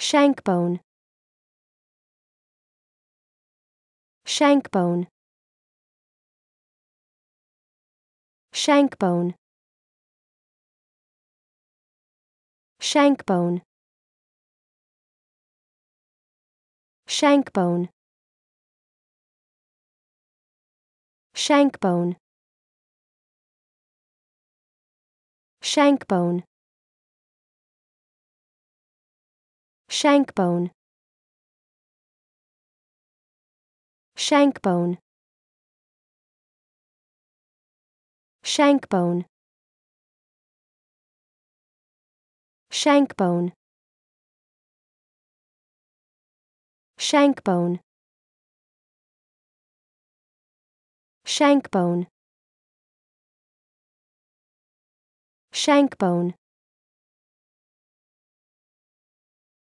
Shankbone. Shankbone. Shankbone. Shankbone. Shankbone. Shankbone. Shankbone. Shankbone. Shankbone. Shankbone. Shankbone. Shankbone. Shankbone. Shankbone.